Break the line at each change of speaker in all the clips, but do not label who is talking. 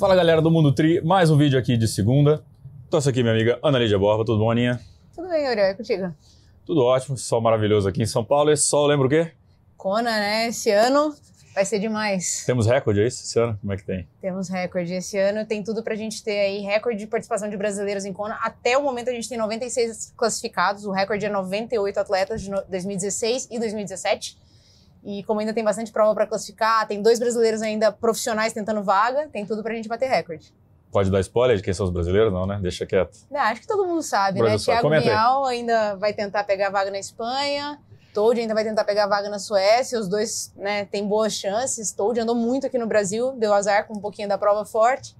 Fala galera do Mundo Tri, mais um vídeo aqui de segunda. Tô essa aqui minha amiga Ana Lídia Borba, tudo bom, Aninha?
Tudo bem, Gabriel, é contigo?
Tudo ótimo, sol maravilhoso aqui em São Paulo. Esse sol lembra o quê?
Cona, né? Esse ano vai ser demais.
Temos recorde, é isso? Esse ano? Como é que tem?
Temos recorde. Esse ano tem tudo pra gente ter aí recorde de participação de brasileiros em Cona. Até o momento a gente tem 96 classificados, o recorde é 98 atletas de 2016 e 2017. E como ainda tem bastante prova para classificar, tem dois brasileiros ainda profissionais tentando vaga, tem tudo para a gente bater recorde.
Pode dar spoiler de quem são os brasileiros? Não, né? Deixa quieto.
Não, acho que todo mundo sabe, né? Thiago Mial ainda vai tentar pegar vaga na Espanha, Toad ainda vai tentar pegar vaga na Suécia, os dois né, têm boas chances. Toad andou muito aqui no Brasil, deu azar com um pouquinho da prova forte.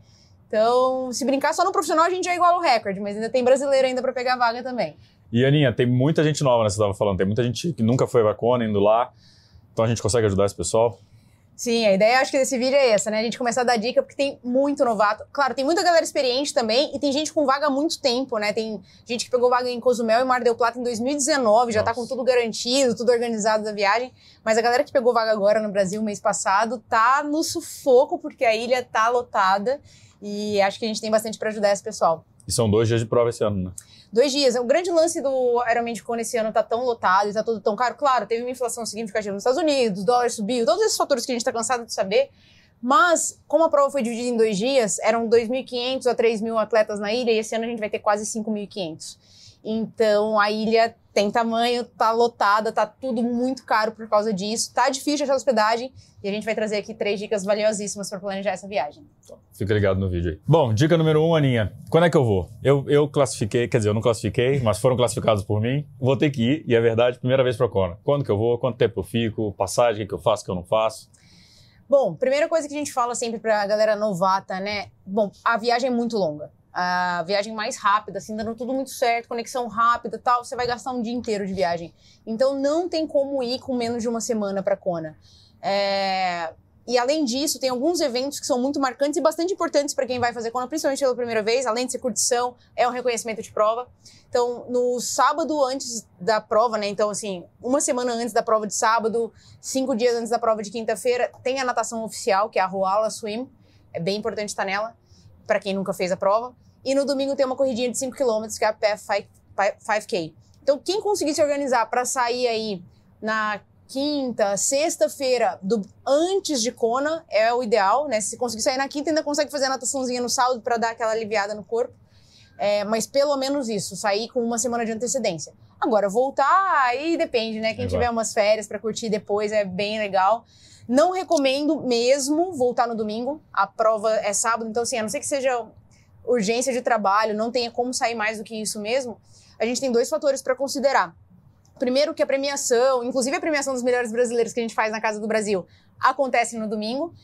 Então, se brincar só no profissional, a gente já iguala o recorde, mas ainda tem brasileiro ainda para pegar vaga também.
E Aninha, tem muita gente nova, né? Você estava falando, tem muita gente que nunca foi Vacona indo lá. Então a gente consegue ajudar esse pessoal?
Sim, a ideia acho que desse vídeo é essa, né? A gente começar a dar dica, porque tem muito novato. Claro, tem muita galera experiente também, e tem gente com vaga há muito tempo, né? Tem gente que pegou vaga em Cozumel e Mar del Plata em 2019, já Nossa. tá com tudo garantido, tudo organizado da viagem. Mas a galera que pegou vaga agora no Brasil, mês passado, tá no sufoco, porque a ilha tá lotada. E acho que a gente tem bastante para ajudar esse pessoal.
E são dois dias de prova esse ano, né?
dois dias. O grande lance do Ironman de Cone esse ano tá tão lotado e tá tudo tão caro. Claro, teve uma inflação significativa nos Estados Unidos, o dólar subiu, todos esses fatores que a gente tá cansado de saber. Mas, como a prova foi dividida em dois dias, eram 2.500 a 3.000 atletas na ilha e esse ano a gente vai ter quase 5.500. Então a ilha tem tamanho, tá lotada, tá tudo muito caro por causa disso, tá difícil achar hospedagem e a gente vai trazer aqui três dicas valiosíssimas para planejar essa viagem.
Fica ligado no vídeo aí. Bom, dica número um, Aninha. Quando é que eu vou? Eu, eu classifiquei, quer dizer, eu não classifiquei, mas foram classificados por mim. Vou ter que ir, e é verdade, primeira vez para Cona. Quando que eu vou? Quanto tempo eu fico? Passagem que eu faço, que eu não faço?
Bom, primeira coisa que a gente fala sempre para a galera novata, né? Bom, a viagem é muito longa a viagem mais rápida, assim, dando tudo muito certo, conexão rápida tal, você vai gastar um dia inteiro de viagem. Então não tem como ir com menos de uma semana para Kona. É... E além disso, tem alguns eventos que são muito marcantes e bastante importantes para quem vai fazer Kona, principalmente pela primeira vez, além de ser curtição, é um reconhecimento de prova. Então, no sábado antes da prova, né? Então, assim, uma semana antes da prova de sábado, cinco dias antes da prova de quinta-feira, tem a natação oficial, que é a Ruala Swim. É bem importante estar nela para quem nunca fez a prova. E no domingo tem uma corridinha de 5 km, que é a PF 5K. Então, quem conseguir se organizar para sair aí na quinta, sexta-feira, antes de Kona, é o ideal, né? Se conseguir sair na quinta, ainda consegue fazer a nataçãozinha no sábado para dar aquela aliviada no corpo. É, mas pelo menos isso, sair com uma semana de antecedência. Agora, voltar aí depende, né? Quem tiver umas férias para curtir depois é bem legal. Não recomendo mesmo voltar no domingo. A prova é sábado, então assim, a não ser que seja urgência de trabalho, não tenha como sair mais do que isso mesmo. A gente tem dois fatores para considerar. Primeiro que a premiação, inclusive a premiação dos melhores brasileiros que a gente faz na Casa do Brasil, acontece no domingo.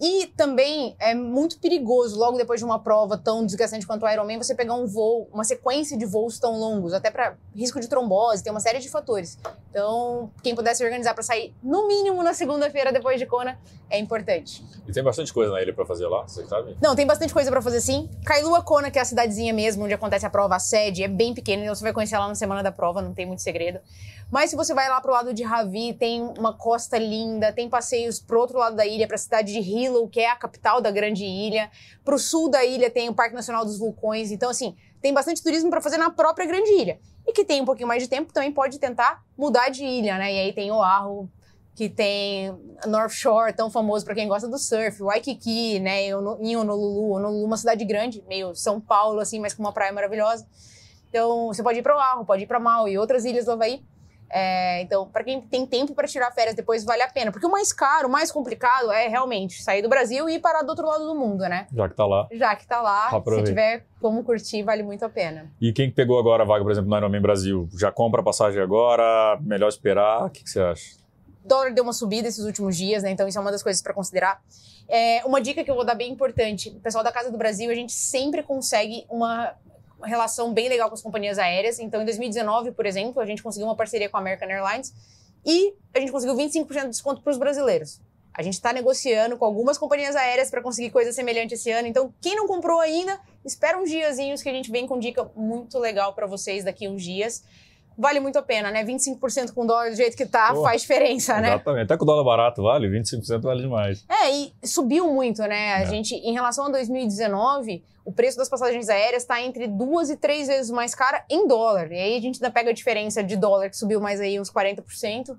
E também é muito perigoso, logo depois de uma prova tão desgastante quanto o Ironman, você pegar um voo, uma sequência de voos tão longos, até para risco de trombose, tem uma série de fatores. Então, quem pudesse organizar para sair no mínimo na segunda-feira depois de Kona é importante.
E tem bastante coisa na ilha para fazer lá, você sabe?
Não, tem bastante coisa para fazer sim. Kailua Kona, que é a cidadezinha mesmo onde acontece a prova, a sede é bem pequena, então você vai conhecer lá na semana da prova, não tem muito segredo. Mas se você vai lá para o lado de Ravi, tem uma costa linda, tem passeios o outro lado da ilha, para a cidade de Rio Willow, que é a capital da grande ilha. Para o sul da ilha tem o Parque Nacional dos Vulcões. Então, assim, tem bastante turismo para fazer na própria grande ilha. E que tem um pouquinho mais de tempo também pode tentar mudar de ilha, né? E aí tem Oahu, que tem North Shore, tão famoso para quem gosta do surf, Waikiki, né, em Honolulu, Honolulu é uma cidade grande, meio São Paulo assim, mas com uma praia maravilhosa. Então, você pode ir para Oahu, pode ir para Maui e outras ilhas do Havaí. É, então, para quem tem tempo para tirar férias depois, vale a pena. Porque o mais caro, o mais complicado é realmente sair do Brasil e ir parar do outro lado do mundo, né? Já que tá lá. Já que tá lá, Aproveita. se tiver como curtir, vale muito a pena.
E quem pegou agora a vaga, por exemplo, no Ironman Brasil, já compra a passagem agora? Melhor esperar? O que, que você acha?
O dólar deu uma subida esses últimos dias, né? Então isso é uma das coisas para considerar. É, uma dica que eu vou dar bem importante, o pessoal da Casa do Brasil, a gente sempre consegue uma relação bem legal com as companhias aéreas. Então, em 2019, por exemplo, a gente conseguiu uma parceria com a American Airlines e a gente conseguiu 25% de desconto para os brasileiros. A gente está negociando com algumas companhias aéreas para conseguir coisa semelhante esse ano. Então, quem não comprou ainda, espera uns diazinhos que a gente vem com dica muito legal para vocês daqui uns dias vale muito a pena, né? 25% com dólar do jeito que tá faz diferença, exatamente. né?
Exatamente. Até com o dólar barato vale, 25% vale demais.
É, e subiu muito, né? A é. gente, em relação a 2019, o preço das passagens aéreas está entre duas e três vezes mais cara em dólar. E aí a gente ainda pega a diferença de dólar, que subiu mais aí uns 40%.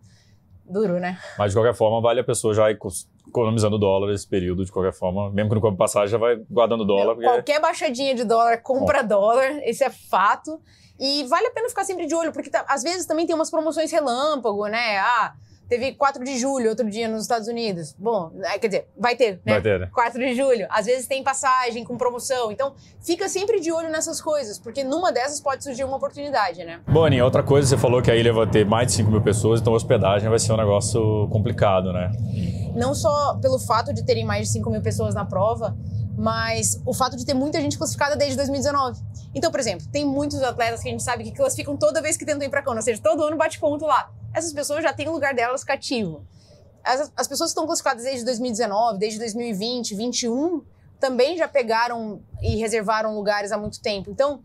Duro, né?
Mas de qualquer forma, vale a pessoa já ir economizando dólar esse período, de qualquer forma. Mesmo que não compre passagem, já vai guardando dólar. Porque... Qualquer
baixadinha de dólar compra Bom. dólar, esse é fato. E vale a pena ficar sempre de olho, porque tá, às vezes também tem umas promoções relâmpago, né? Ah, teve 4 de julho outro dia nos Estados Unidos. Bom, é, quer dizer, vai ter, né? Vai ter, né? 4 de julho. Às vezes tem passagem com promoção. Então, fica sempre de olho nessas coisas, porque numa dessas pode surgir uma oportunidade, né?
Boni, outra coisa, você falou que a ilha vai ter mais de 5 mil pessoas, então hospedagem vai ser um negócio complicado, né?
não só pelo fato de terem mais de 5 mil pessoas na prova, mas o fato de ter muita gente classificada desde 2019. Então, por exemplo, tem muitos atletas que a gente sabe que classificam toda vez que tentam ir para Kona, ou seja, todo ano bate ponto lá. Essas pessoas já têm o lugar delas cativo. As, as pessoas que estão classificadas desde 2019, desde 2020, 2021, também já pegaram e reservaram lugares há muito tempo. Então,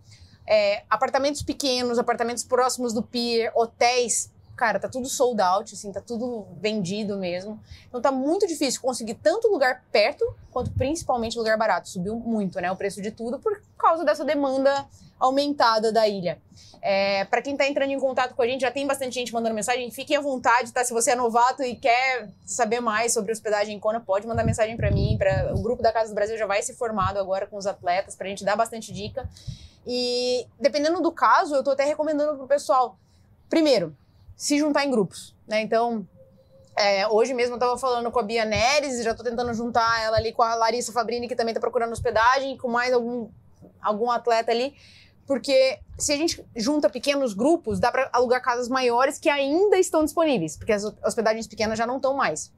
é, apartamentos pequenos, apartamentos próximos do pier, hotéis, cara, tá tudo sold out, assim, tá tudo vendido mesmo. Então tá muito difícil conseguir tanto lugar perto quanto principalmente lugar barato. Subiu muito, né, o preço de tudo por causa dessa demanda aumentada da ilha. É, para quem tá entrando em contato com a gente, já tem bastante gente mandando mensagem. Fiquem à vontade, tá? Se você é novato e quer saber mais sobre hospedagem em Kona, pode mandar mensagem para mim. Pra... O grupo da Casa do Brasil já vai ser formado agora com os atletas para gente dar bastante dica. E dependendo do caso, eu estou até recomendando para o pessoal. Primeiro, se juntar em grupos, né? Então, é, hoje mesmo eu estava falando com a Bia Neres, já estou tentando juntar ela ali com a Larissa Fabrini, que também está procurando hospedagem, com mais algum, algum atleta ali, porque se a gente junta pequenos grupos, dá para alugar casas maiores que ainda estão disponíveis, porque as hospedagens pequenas já não estão mais.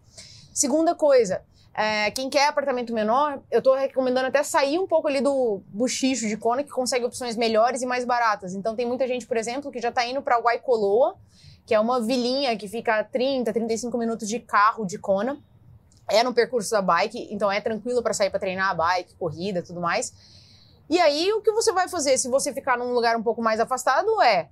Segunda coisa, é, quem quer apartamento menor, eu estou recomendando até sair um pouco ali do buchicho de Kona, que consegue opções melhores e mais baratas. Então tem muita gente, por exemplo, que já está indo para Waikoloa, que é uma vilinha que fica a 30, 35 minutos de carro de Kona. É no percurso da bike, então é tranquilo para sair para treinar a bike, corrida, tudo mais. E aí o que você vai fazer se você ficar num lugar um pouco mais afastado é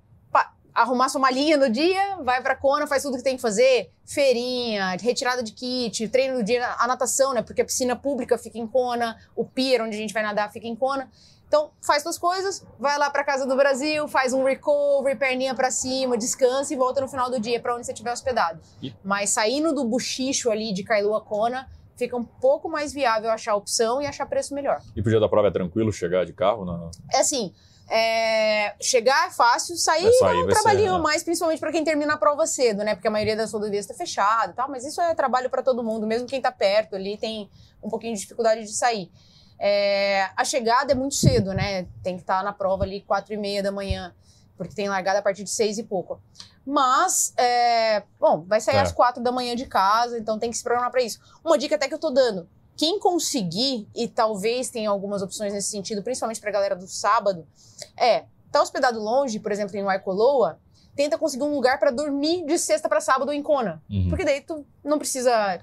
arrumar sua malinha no dia, vai para Kona, faz tudo que tem que fazer, feirinha, retirada de kit, treino do dia, a natação, né? Porque a piscina pública fica em Kona, o pier onde a gente vai nadar fica em Kona. Então, faz suas coisas, vai lá para casa do Brasil, faz um recovery, perninha para cima, descansa e volta no final do dia para onde você estiver hospedado. E... Mas saindo do buchicho ali de Kailua Kona, fica um pouco mais viável achar opção e achar preço melhor.
E pro dia da prova é tranquilo chegar de carro? Na...
É assim, é... chegar é fácil, sair, é, sair é um trabalhinho ser, né? mais, principalmente para quem termina a prova cedo, né? Porque a maioria das rodovias está fechada e tal, mas isso é trabalho para todo mundo, mesmo quem está perto ali tem um pouquinho de dificuldade de sair. É, a chegada é muito cedo, né? Tem que estar na prova ali quatro e meia da manhã, porque tem largada a partir de seis e pouco. Mas, é, bom, vai sair é. às quatro da manhã de casa, então tem que se programar para isso. Uma dica até que eu tô dando. Quem conseguir, e talvez tenha algumas opções nesse sentido, principalmente pra galera do sábado, é, tá hospedado longe, por exemplo, em Waikoloa, tenta conseguir um lugar para dormir de sexta para sábado em Kona. Uhum. Porque daí tu não precisa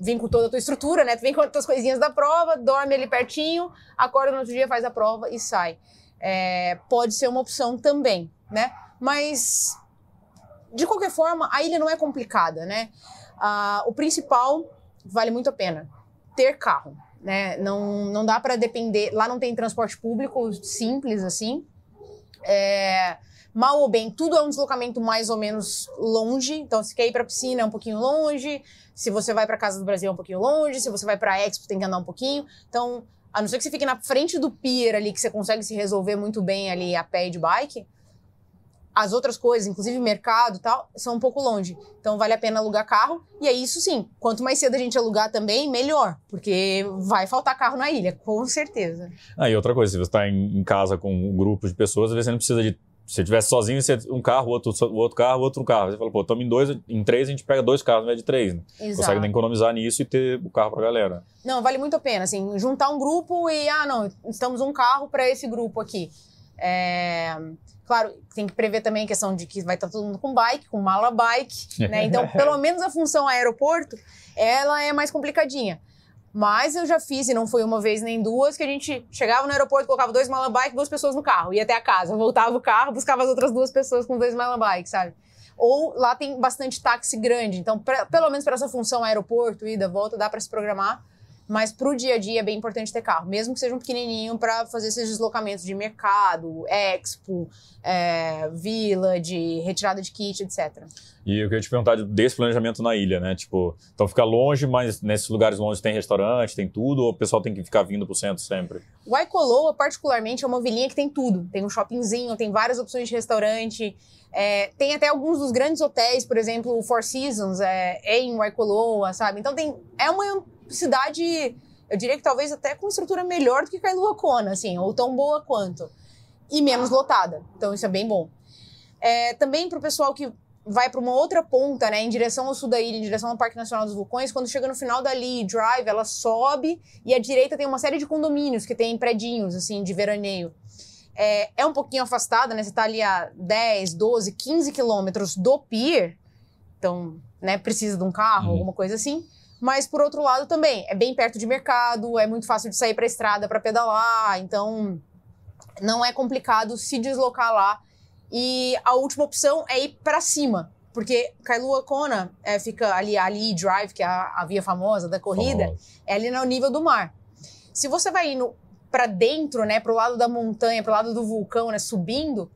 vem com toda a tua estrutura, né? Tu vem com as tuas coisinhas da prova, dorme ali pertinho, acorda no outro dia, faz a prova e sai. É, pode ser uma opção também, né? Mas, de qualquer forma, a ilha não é complicada, né? Ah, o principal vale muito a pena ter carro, né? Não, não dá para depender. Lá não tem transporte público simples assim. É, mal ou bem, tudo é um deslocamento mais ou menos longe. Então, se quer ir para a piscina, é um pouquinho longe. Se você vai para Casa do Brasil é um pouquinho longe, se você vai para Expo tem que andar um pouquinho. Então, a não ser que você fique na frente do pier ali, que você consegue se resolver muito bem ali a pé e de bike, as outras coisas, inclusive mercado e tal, são um pouco longe. Então vale a pena alugar carro. E é isso sim, quanto mais cedo a gente alugar também, melhor. Porque vai faltar carro na ilha, com certeza.
Ah, e outra coisa, se você está em, casa com um grupo de pessoas, às vezes você não precisa de se tivesse sozinho, você, um carro, outro, o outro carro, outro carro. Você fala, pô, estamos em dois, em três, a gente pega dois carros, não é de três, né? Consegue nem economizar nisso e ter o carro a galera.
Não, vale muito a pena, assim, juntar um grupo e, ah, não, estamos um carro para esse grupo aqui. É... Claro, tem que prever também a questão de que vai estar tá todo mundo com bike, com mala bike, né? Então, pelo menos a função aeroporto, ela é mais complicadinha. Mas eu já fiz, e não foi uma vez nem duas, que a gente chegava no aeroporto, colocava dois malambikes, duas pessoas no carro, ia até a casa, voltava o carro, buscava as outras duas pessoas com dois malambikes, sabe? Ou lá tem bastante táxi grande, então pra, pelo menos para essa função aeroporto, ida, volta, dá para se programar mas para o dia a dia é bem importante ter carro, mesmo que seja um pequenininho para fazer esses deslocamentos de mercado, expo, é, vila, de retirada de kit, etc.
E eu queria te perguntar desse planejamento na ilha, né? Tipo, então fica longe, mas nesses lugares longe tem restaurante, tem tudo, ou o pessoal tem que ficar vindo para o centro sempre?
Waikoloa, particularmente, é uma vilinha que tem tudo. Tem um shoppingzinho, tem várias opções de restaurante. É, tem até alguns dos grandes hotéis, por exemplo, o Four Seasons é, é em Waikoloa, sabe? Então tem, é uma cidade, eu diria que talvez até com estrutura melhor do que Kailua-Kona assim, ou tão boa quanto. E menos lotada. Então isso é bem bom. É, também para o pessoal que vai para uma outra ponta, né, em direção ao sul da ilha, em direção ao Parque Nacional dos Vulcões, quando chega no final da Lee Drive, ela sobe e à direita tem uma série de condomínios que tem predinhos, assim, de veraneio. É, é um pouquinho afastada, né, você está ali a 10, 12, 15 quilômetros do pier, então, né, precisa de um carro, uhum. alguma coisa assim. Mas por outro lado também, é bem perto de mercado, é muito fácil de sair para a estrada para pedalar, então não é complicado se deslocar lá. E a última opção é ir para cima, porque Kailua Kona é, fica ali, ali Drive, que é a, a via famosa da corrida, famosa. é ali no nível do mar. Se você vai indo para dentro, né, o lado da montanha, para o lado do vulcão, né, subindo,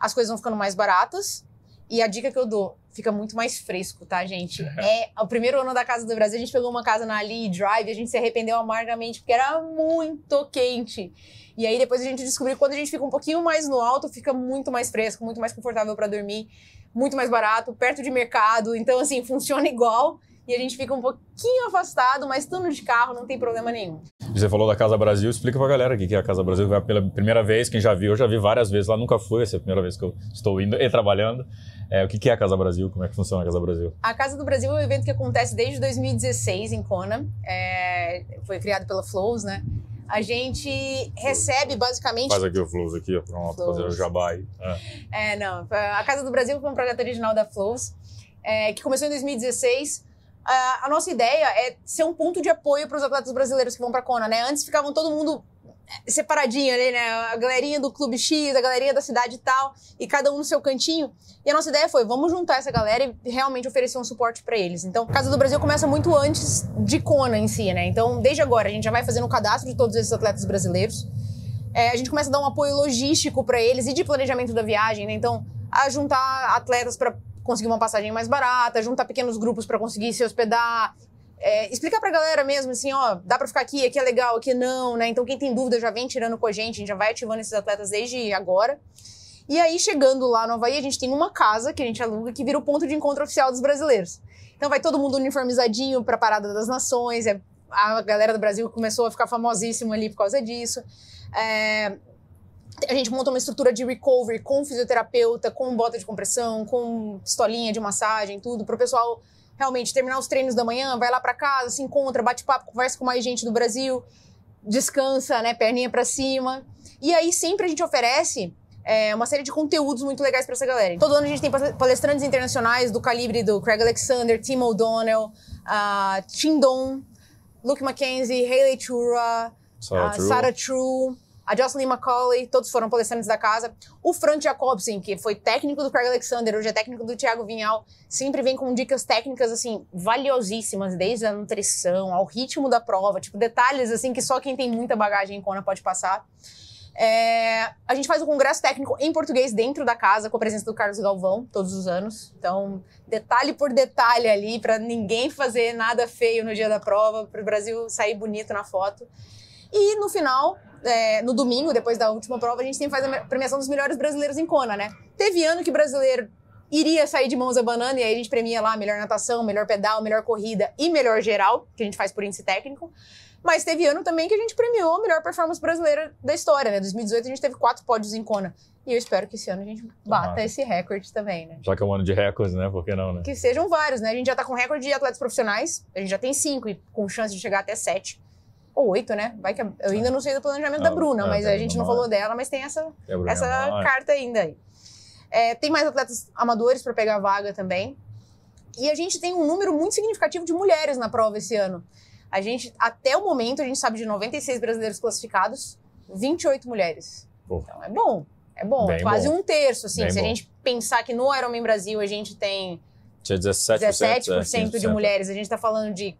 as coisas vão ficando mais baratas. E a dica que eu dou, fica muito mais fresco, tá, gente? É. é, o primeiro ano da Casa do Brasil, a gente pegou uma casa na Ali Drive, a gente se arrependeu amargamente porque era muito quente. E aí depois a gente descobriu que quando a gente fica um pouquinho mais no alto, fica muito mais fresco, muito mais confortável para dormir, muito mais barato, perto de mercado. Então assim, funciona igual e a gente fica um pouquinho afastado, mas estando de carro não tem problema nenhum.
Você falou da Casa Brasil, explica pra galera o que é a Casa Brasil. Vai pela primeira vez, quem já viu, eu já vi várias vezes lá, nunca fui, essa é a primeira vez que eu estou indo e trabalhando. É, o que é a Casa Brasil? Como é que funciona a Casa Brasil?
A Casa do Brasil é um evento que acontece desde 2016 em Kona, é, foi criado pela Flows, né? A gente recebe basicamente. Faz aqui
o Flows aqui, ó, pronto, Flows. fazer o jabá aí.
É. é. não. A Casa do Brasil foi um projeto original da Flows, é, que começou em 2016 a, nossa ideia é ser um ponto de apoio para os atletas brasileiros que vão para a Kona, né? Antes ficavam todo mundo eh, separadinho ali, né? A galerinha do Clube X, a galerinha da cidade e tal, e cada um no seu cantinho. E a nossa ideia foi, vamos juntar essa galera e realmente oferecer um suporte para eles. Então, Casa do Brasil começa muito antes de Kona em si, né? Então, desde agora, a gente já vai fazendo o cadastro de todos esses atletas brasileiros. É, a gente começa a dar um apoio logístico para eles e de planejamento da viagem, né? Então, a juntar atletas para conseguir uma passagem mais barata, juntar pequenos grupos para conseguir se hospedar. É, explicar pra galera mesmo, assim, ó, dá pra ficar aqui, aqui é legal, aqui não, né? Então, quem tem dúvida já vem tirando com a gente, a gente já vai ativando esses atletas desde agora. E aí, chegando lá no Havaí, a gente tem uma casa que a gente aluga que vira o ponto de encontro oficial dos brasileiros. Então, vai todo mundo uniformizadinho pra Parada das Nações, é, a galera do Brasil começou a ficar famosíssima ali por causa disso. É, a gente monta uma estrutura de recovery com fisioterapeuta, com bota de compressão, com pistolinha de massagem, tudo, para o pessoal realmente terminar os treinos da manhã, vai lá para casa, se encontra, bate papo, conversa com mais gente do Brasil, descansa, né, perninha para cima. E aí sempre a gente oferece é, uma série de conteúdos muito legais para essa galera. Todo ano a gente tem palestrantes internacionais do calibre do Craig Alexander, Tim O'Donnell, uh, Tim Don, Luke McKenzie, Hayley Tura, Sarah, uh, True. Sarah True a Jocelyn McCauley, todos foram palestrantes da casa. O Fran Jacobsen, que foi técnico do Craig Alexander, hoje é técnico do Thiago Vinhal, sempre vem com dicas técnicas, assim, valiosíssimas, desde a nutrição, ao ritmo da prova, tipo, detalhes, assim, que só quem tem muita bagagem em Kona pode passar. É, a gente faz o um congresso técnico em português dentro da casa, com a presença do Carlos Galvão, todos os anos. Então, detalhe por detalhe ali, para ninguém fazer nada feio no dia da prova, para o Brasil sair bonito na foto. E no final, é, no domingo, depois da última prova, a gente tem faz a premiação dos melhores brasileiros em Kona, né? Teve ano que brasileiro iria sair de mãos a banana e aí a gente premia lá melhor natação, melhor pedal, melhor corrida e melhor geral, que a gente faz por índice técnico. Mas teve ano também que a gente premiou a melhor performance brasileira da história, né? 2018 a gente teve quatro pódios em Kona. E eu espero que esse ano a gente bata Tomara. esse recorde também, né?
Já que é um ano de recordes, né? Por que não, né? Que
sejam vários, né? A gente já tá com recorde de atletas profissionais, a gente já tem cinco e com chance de chegar até sete. Ou oito, né? Vai que eu ainda tá. não sei do planejamento da ah, Bruna, ah, mas tá a gente não falou dela, mas tem essa, é, essa carta ainda aí. É, tem mais atletas amadores para pegar vaga também. E a gente tem um número muito significativo de mulheres na prova esse ano. A gente, até o momento, a gente sabe de 96 brasileiros classificados, 28 mulheres. Porra. Então é bom, é bom. Bem é quase bom. um terço, assim. Bem se bom. a gente pensar que no Ironman Brasil a gente tem
Tinha 17%, 17 é, de mulheres,
a gente está falando de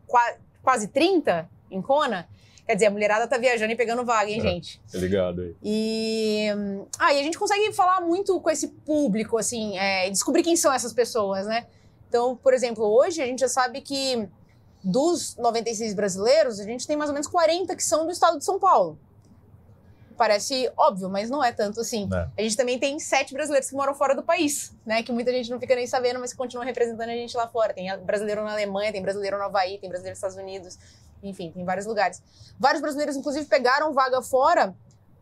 quase 30 em Kona. Quer dizer, a mulherada tá viajando e pegando vaga, hein, é, gente?
É ligado aí.
E aí a gente consegue falar muito com esse público, assim, é, descobrir quem são essas pessoas, né? Então, por exemplo, hoje a gente já sabe que dos 96 brasileiros, a gente tem mais ou menos 40 que são do estado de São Paulo. Parece óbvio, mas não é tanto assim. É. A gente também tem sete brasileiros que moram fora do país, né? Que muita gente não fica nem sabendo, mas que continuam representando a gente lá fora. Tem brasileiro na Alemanha, tem brasileiro no Havaí, tem brasileiro nos Estados Unidos enfim, tem vários lugares. Vários brasileiros, inclusive, pegaram vaga fora.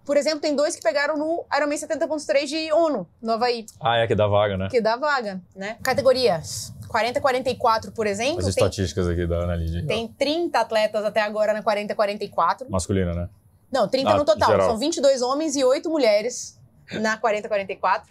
Por exemplo, tem dois que pegaram no Ironman 70.3 de ONU, no Havaí.
Ah, é, que dá vaga, né? Que
dá vaga, né? Categorias. 40-44, por exemplo. As estatísticas
tem, aqui da Analise. Tem
30 atletas até agora na 40-44.
Masculina, né? Não, 30 ah, no total. Geral. São
22 homens e 8 mulheres na 40-44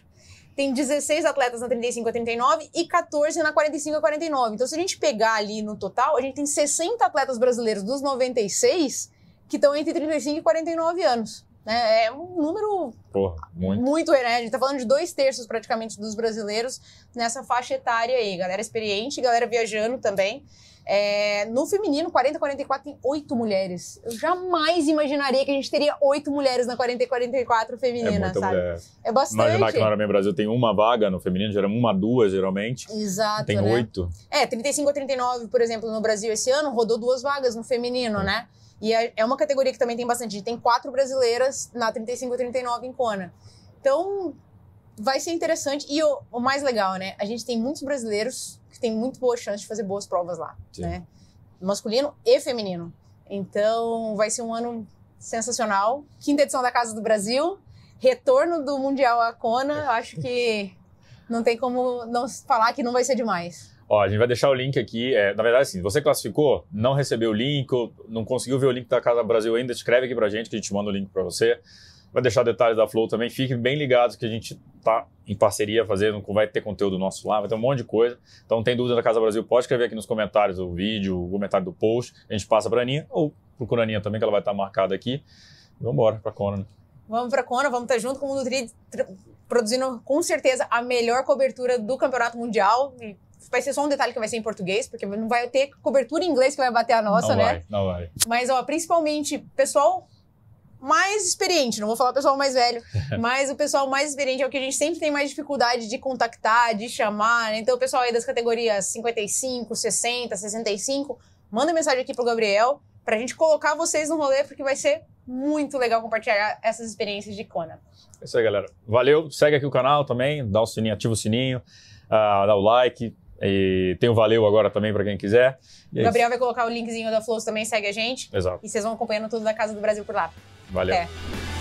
tem 16 atletas na 35 a 39 e 14 na 45 a 49. Então, se a gente pegar ali no total, a gente tem 60 atletas brasileiros dos 96 que estão entre 35 e 49 anos. Né? É um número
Porra, muito. muito
né? A gente tá falando de dois terços praticamente dos brasileiros nessa faixa etária aí. Galera experiente, galera viajando também. É, no feminino, 40 e 44 tem oito mulheres. Eu jamais imaginaria que a gente teria oito mulheres na 40 e 44 feminina, é sabe? Mulher. É bastante. Imaginar que no Ironman
Brasil tem uma vaga no feminino, geralmente uma, duas, geralmente.
Exato, Tem né? oito. Né? É, 35 a 39, por exemplo, no Brasil esse ano, rodou duas vagas no feminino, é. né? E é, é uma categoria que também tem bastante. Tem quatro brasileiras na 35 a 39 em Kona. Então, vai ser interessante. E o, o mais legal, né? A gente tem muitos brasileiros que tem muito boa chance de fazer boas provas lá, Sim. né? Masculino e feminino. Então, vai ser um ano sensacional. Quinta edição da Casa do Brasil, retorno do Mundial à Kona. Acho que não tem como não falar que não vai ser demais.
Ó, a gente vai deixar o link aqui. É, na verdade, assim, você classificou, não recebeu o link, não conseguiu ver o link da Casa do Brasil ainda, escreve aqui pra gente que a gente manda o link pra você vai deixar detalhes da Flow também. Fiquem bem ligados que a gente está em parceria fazendo, vai ter conteúdo nosso lá, vai ter um monte de coisa. Então, tem dúvida da Casa Brasil, pode escrever aqui nos comentários o vídeo, o comentário do post, a gente passa para a Aninha, ou procura a Aninha também, que ela vai estar tá marcada aqui. E vamos embora para a Conan.
Vamos para a Conan, vamos estar junto com o Mundo Tri, produzindo com certeza a melhor cobertura do Campeonato Mundial. E vai ser só um detalhe que vai ser em português, porque não vai ter cobertura em inglês que vai bater a nossa, não né? Vai, não vai. Mas, ó, principalmente, pessoal experiente, não vou falar o pessoal mais velho, mas o pessoal mais experiente é o que a gente sempre tem mais dificuldade de contactar, de chamar. Né? Então, o pessoal aí das categorias 55, 60, 65, manda mensagem aqui pro Gabriel pra gente colocar vocês no rolê, porque vai ser muito legal compartilhar essas experiências de Kona.
É isso aí, galera. Valeu, segue aqui o canal também, dá o sininho, ativa o sininho, uh, dá o like. E tem o valeu agora também para quem quiser. E é o Gabriel é vai
colocar o linkzinho da Flows também, segue a gente. Exato. E vocês vão acompanhando tudo da Casa do Brasil por lá.
Valeu. É.